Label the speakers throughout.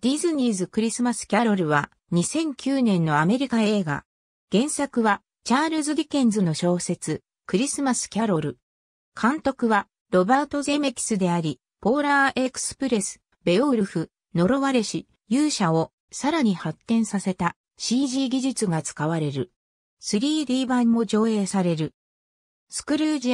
Speaker 1: ディズニーズ・クリスマス・キャロルは2009年のアメリカ映画。原作はチャールズ・ディケンズの小説クリスマス・キャロル。監督はロバート・ゼメキスであり、ポーラー・エクスプレス、ベオウルフ、呪われし、勇者をさらに発展させた CG 技術が使われる。3D 版も上映される。スクルージ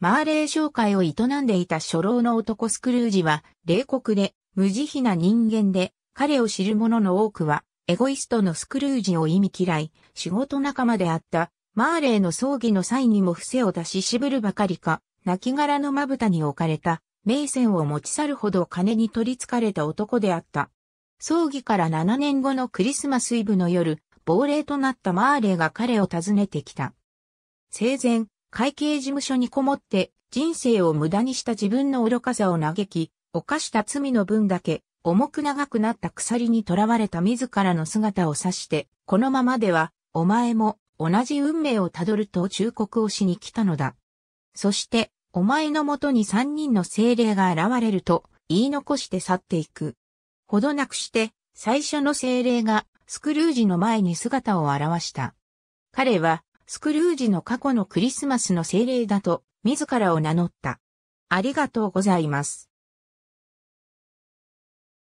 Speaker 1: マーレー紹介を営んでいた初老の男スクルージは、冷酷で無慈悲な人間で、彼を知る者の多くは、エゴイストのスクルージを意味嫌い、仕事仲間であった、マーレーの葬儀の際にも伏せを出し渋るばかりか、亡骸のまぶたに置かれた、名船を持ち去るほど金に取りつかれた男であった。葬儀から7年後のクリスマスイブの夜、亡霊となったマーレーが彼を訪ねてきた。生前、会計事務所にこもって人生を無駄にした自分の愚かさを嘆き、犯した罪の分だけ、重く長くなった鎖に囚われた自らの姿を指して、このままでは、お前も同じ運命をたどると忠告をしに来たのだ。そして、お前のもとに三人の精霊が現れると言い残して去っていく。ほどなくして、最初の精霊がスクルージの前に姿を現した。彼は、スクルージの過去のクリスマスの精霊だと、自らを名乗った。ありがとうございます。